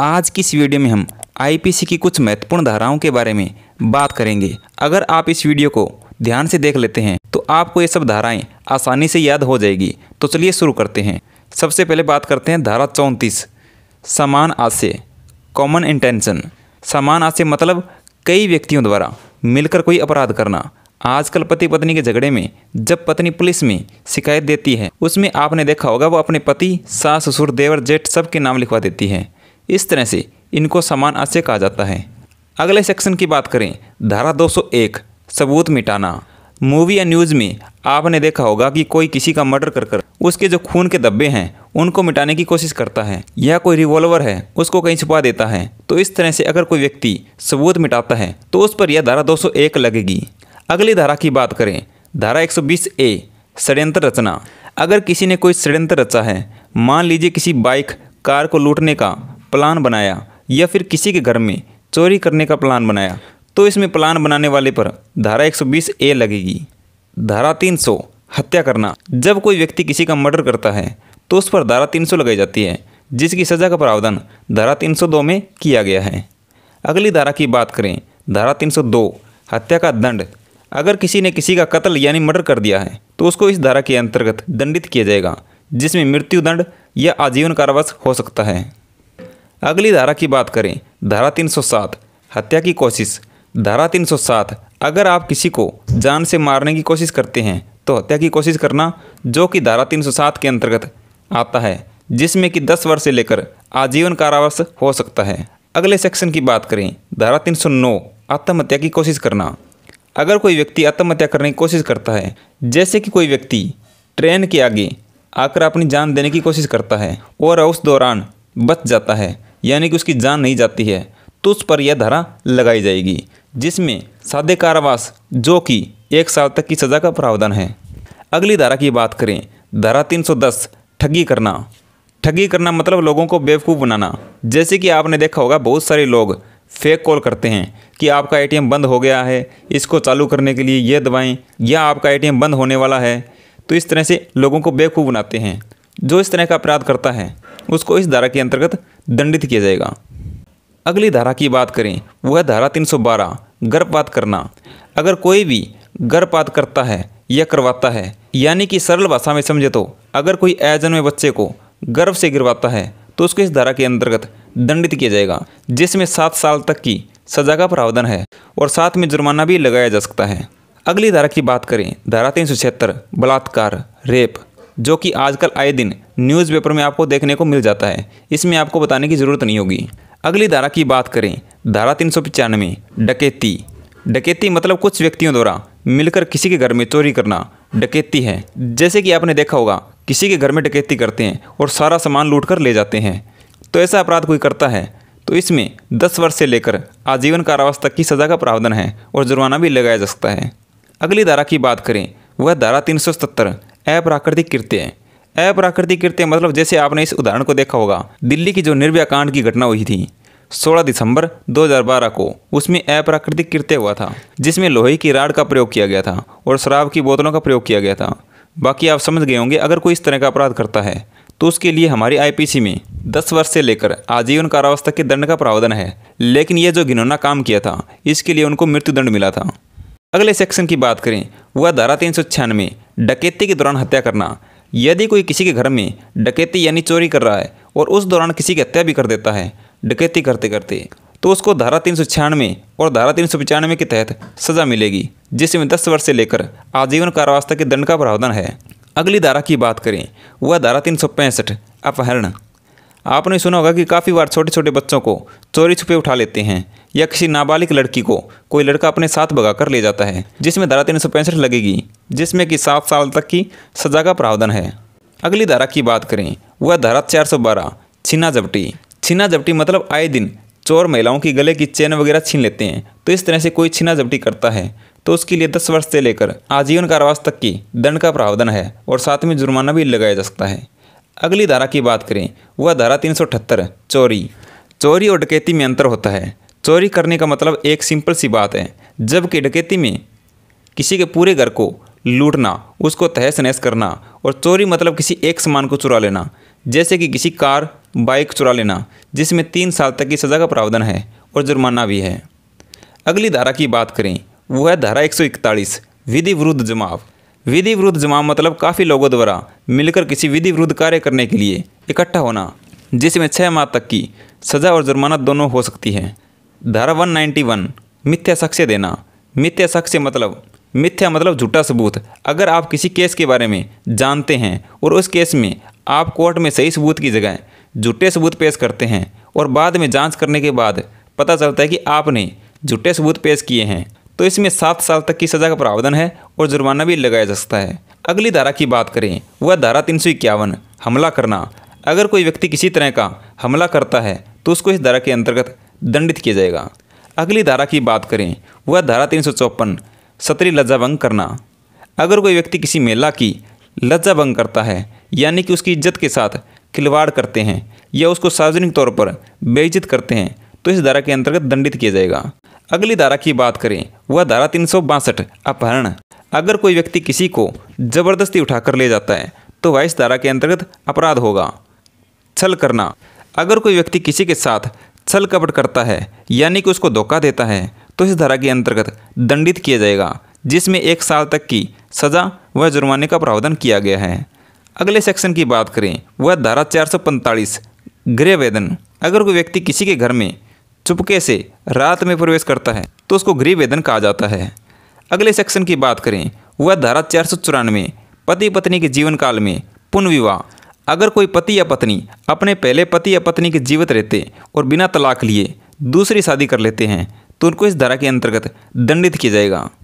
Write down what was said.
आज की इस वीडियो में हम आईपीसी की कुछ महत्वपूर्ण धाराओं के बारे में बात करेंगे अगर आप इस वीडियो को ध्यान से देख लेते हैं तो आपको ये सब धाराएं आसानी से याद हो जाएगी तो चलिए शुरू करते हैं सबसे पहले बात करते हैं धारा चौंतीस समान आशय कॉमन इंटेंशन समान आशय मतलब कई व्यक्तियों द्वारा मिलकर कोई अपराध करना आजकल पति पत्नी के झगड़े में जब पत्नी पुलिस में शिकायत देती है उसमें आपने देखा होगा वो अपने पति सास ससुर देवर जेठ सब के नाम लिखवा देती है इस तरह से इनको समान आशय कहा जाता है अगले सेक्शन की बात करें धारा 201 सबूत मिटाना मूवी या न्यूज़ में आपने देखा होगा कि कोई किसी का मर्डर कर कर उसके जो खून के दब्बे हैं उनको मिटाने की कोशिश करता है या कोई रिवॉल्वर है उसको कहीं छुपा देता है तो इस तरह से अगर कोई व्यक्ति सबूत मिटाता है तो उस पर यह धारा 201 लगेगी अगली धारा की बात करें धारा 120 ए षड्यंत्र रचना अगर किसी ने कोई षड्यंत्र रचा है मान लीजिए किसी बाइक कार को लूटने का प्लान बनाया या फिर किसी के घर में चोरी करने का प्लान बनाया तो इसमें प्लान बनाने वाले पर धारा 120 ए लगेगी धारा 300 हत्या करना जब कोई व्यक्ति किसी का मर्डर करता है तो उस पर धारा 300 लगाई जाती है जिसकी सज़ा का प्रावधान धारा 302 में किया गया है अगली धारा की बात करें धारा 302 हत्या का दंड अगर किसी ने किसी का कत्ल यानी मर्डर कर दिया है तो उसको इस धारा के अंतर्गत दंडित किया जाएगा जिसमें मृत्यु दंड या आजीवन कारावास हो सकता है अगली धारा की बात करें धारा 307 हत्या की कोशिश धारा 307 अगर आप किसी को जान से मारने की कोशिश करते हैं तो हत्या की कोशिश करना जो कि धारा 307 के अंतर्गत आता है जिसमें कि 10 वर्ष से लेकर आजीवन कारावास हो सकता है अगले सेक्शन की बात करें धारा 309 आत्महत्या की कोशिश करना अगर कोई व्यक्ति आत्महत्या करने की कोशिश करता है जैसे कि कोई व्यक्ति ट्रेन के आगे आकर अपनी जान देने की कोशिश करता है और उस दौरान बच जाता है यानी कि उसकी जान नहीं जाती है तो उस पर यह धारा लगाई जाएगी जिसमें सादे कारावास जो कि एक साल तक की सज़ा का प्रावधान है अगली धारा की बात करें धारा 310 ठगी करना ठगी करना मतलब लोगों को बेवकूफ़ बनाना जैसे कि आपने देखा होगा बहुत सारे लोग फेक कॉल करते हैं कि आपका एटीएम बंद हो गया है इसको चालू करने के लिए यह दवाएँ या आपका एटीएम बंद होने वाला है तो इस तरह से लोगों को बेवकूफ़ बनाते हैं जो इस तरह का अपराध करता है उसको इस धारा के अंतर्गत दंडित किया जाएगा अगली धारा की बात करें वह धारा 312 गर्भपात करना अगर कोई भी गर्भपात करता है या करवाता है यानी कि सरल भाषा में समझे तो अगर कोई अजन्मे बच्चे को गर्भ से गिरवाता है तो उसको इस धारा के अंतर्गत दंडित किया जाएगा जिसमें सात साल तक की सजा का प्रावधान है और साथ में जुर्माना भी लगाया जा सकता है अगली धारा की बात करें धारा तीन बलात्कार रेप जो कि आजकल आए दिन न्यूज़पेपर में आपको देखने को मिल जाता है इसमें आपको बताने की ज़रूरत नहीं होगी अगली धारा की बात करें धारा तीन सौ पचानवे डकैती डकैती मतलब कुछ व्यक्तियों द्वारा मिलकर किसी के घर में चोरी करना डकैती है जैसे कि आपने देखा होगा किसी के घर में डकैती करते हैं और सारा सामान लूट कर ले जाते हैं तो ऐसा अपराध कोई करता है तो इसमें दस वर्ष से लेकर आजीवन कारावास तक की सज़ा का प्रावधान है और जुर्माना भी लगाया जा सकता है अगली धारा की बात करें वह धारा तीन सौ अप्राकृतिक कृत्य अप्राकृतिक कृत्य मतलब जैसे आपने इस उदाहरण को देखा होगा दिल्ली की जो निर्भया कांड की घटना हुई थी 16 दिसंबर 2012 को उसमें अप्राकृतिक कृत्य हुआ था जिसमें लोहे की राड का प्रयोग किया गया था और शराब की बोतलों का प्रयोग किया गया था बाकी आप समझ गए होंगे अगर कोई इस तरह का अपराध करता है तो उसके लिए हमारी आईपीसी में 10 वर्ष से लेकर आजीवन कारावास तक के दंड का प्रावधान है लेकिन यह जो घिनौना काम किया था इसके लिए उनको मृत्युदंड मिला था अगले सेक्शन की बात करें वह धारा तीन सौ छियानवे डकैती के दौरान हत्या करना यदि कोई किसी के घर में डकैती यानी चोरी कर रहा है और उस दौरान किसी की हत्या भी कर देता है डकैती करते करते तो उसको धारा तीन सौ छियानवे और धारा तीन सौ पचानवे के तहत सज़ा मिलेगी जिसमें दस वर्ष से लेकर आजीवन कारावास तक के दंड का प्रावधान है अगली धारा की बात करें वह धारा तीन सौ पैंसठ अपहरण आपने सुना होगा कि काफ़ी बार छोटे छोटे बच्चों को चोरी छुपे उठा लेते हैं या किसी नाबालिग लड़की को कोई लड़का अपने साथ भगाकर ले जाता है जिसमें धारा तीन सौ पैंसठ लगेगी जिसमें कि सात साल तक की सजा का प्रावधान है अगली धारा की बात करें वह धारा चार सौ बारह छीना झपटी छीना झपटी मतलब आए दिन चोर महिलाओं की गले की चेन वगैरह छीन लेते हैं तो इस तरह से कोई छीना झपटी करता है तो उसके लिए दस वर्ष से लेकर आजीवन कारावास तक की दंड का प्रावधान है और साथ में जुर्माना भी लगाया जा सकता है अगली धारा की बात करें वह धारा तीन चोरी चोरी और डकैती में अंतर होता है चोरी करने का मतलब एक सिंपल सी बात है जबकि डकैती में किसी के पूरे घर को लूटना उसको तहस नहस करना और चोरी मतलब किसी एक सामान को चुरा लेना जैसे कि किसी कार बाइक चुरा लेना जिसमें तीन साल तक की सज़ा का प्रावधान है और जुर्माना भी है अगली धारा की बात करें वो है धारा एक विधि विरुद्ध जमाव विधि विरुद्ध जमाव मतलब काफ़ी लोगों द्वारा मिलकर किसी विधि विरुद्ध कार्य करने के लिए इकट्ठा होना जिसमें छः माह तक की सज़ा और जुर्माना दोनों हो सकती है धारा 191 मिथ्या साक्ष्य देना मिथ्या साक्ष्य मतलब मिथ्या मतलब झूठा सबूत अगर आप किसी केस के बारे में जानते हैं और उस केस में आप कोर्ट में सही सबूत की जगह झूठे सबूत पेश करते हैं और बाद में जांच करने के बाद पता चलता है कि आपने झूठे सबूत पेश किए हैं तो इसमें सात साल तक की सज़ा का प्रावधान है और जुर्माना भी लगाया जा सकता है अगली धारा की बात करें वह धारा तीन हमला करना अगर कोई व्यक्ति किसी तरह का हमला करता है तो उसको इस धारा के अंतर्गत दंडित किया जाएगा अगली धारा की बात करें वह धारा तीन सौ चौपन सत्री लज्जा भंग करना अगर कोई व्यक्ति किसी महिला की लज्जा भंग करता है यानी कि उसकी इज्जत के साथ खिलवाड़ करते हैं या उसको सार्वजनिक तौर पर बेइज्जत करते हैं तो इस धारा के अंतर्गत दंडित किया जाएगा अगली धारा की बात करें वह धारा तीन अपहरण अगर कोई व्यक्ति किसी को जबरदस्ती उठाकर ले जाता है तो वह इस धारा के अंतर्गत अपराध होगा छल करना अगर कोई व्यक्ति किसी के साथ छल कपट करता है यानी कि उसको धोखा देता है तो इस धारा के अंतर्गत दंडित किया जाएगा जिसमें एक साल तक की सज़ा व जुर्माने का प्रावधान किया गया है अगले सेक्शन की बात करें वह धारा पैंतालीस गृह वेदन अगर कोई व्यक्ति किसी के घर में चुपके से रात में प्रवेश करता है तो उसको गृह वेदन कहा जाता है अगले सेक्शन की बात करें वह धारा चार पति पत्नी के जीवन काल में पुनर्विवाह अगर कोई पति या पत्नी अपने पहले पति या पत्नी के जीवित रहते और बिना तलाक लिए दूसरी शादी कर लेते हैं तो उनको इस धारा के अंतर्गत दंडित किया जाएगा